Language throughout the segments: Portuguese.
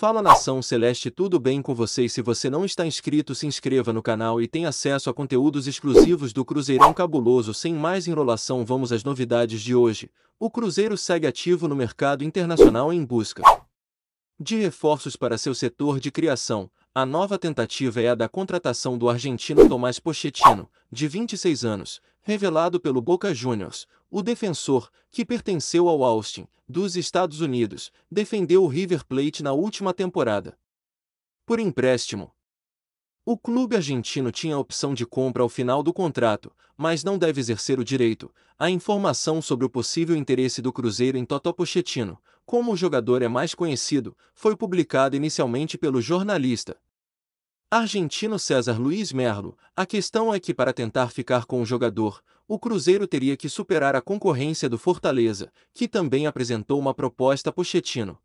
Fala nação celeste, tudo bem com vocês? Se você não está inscrito, se inscreva no canal e tenha acesso a conteúdos exclusivos do Cruzeirão Cabuloso. Sem mais enrolação, vamos às novidades de hoje. O Cruzeiro segue ativo no mercado internacional em busca de reforços para seu setor de criação a nova tentativa é a da contratação do argentino Tomás Pochettino, de 26 anos, revelado pelo Boca Juniors. O defensor, que pertenceu ao Austin, dos Estados Unidos, defendeu o River Plate na última temporada. Por empréstimo. O clube argentino tinha a opção de compra ao final do contrato, mas não deve exercer o direito. A informação sobre o possível interesse do Cruzeiro em Totó Pochettino, como o jogador é mais conhecido, foi publicado inicialmente pelo jornalista argentino César Luiz Merlo. A questão é que, para tentar ficar com o jogador, o Cruzeiro teria que superar a concorrência do Fortaleza, que também apresentou uma proposta a Pochettino.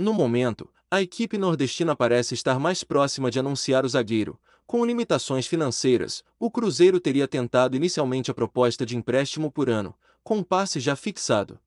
No momento, a equipe nordestina parece estar mais próxima de anunciar o zagueiro. Com limitações financeiras, o Cruzeiro teria tentado inicialmente a proposta de empréstimo por ano, com passe já fixado.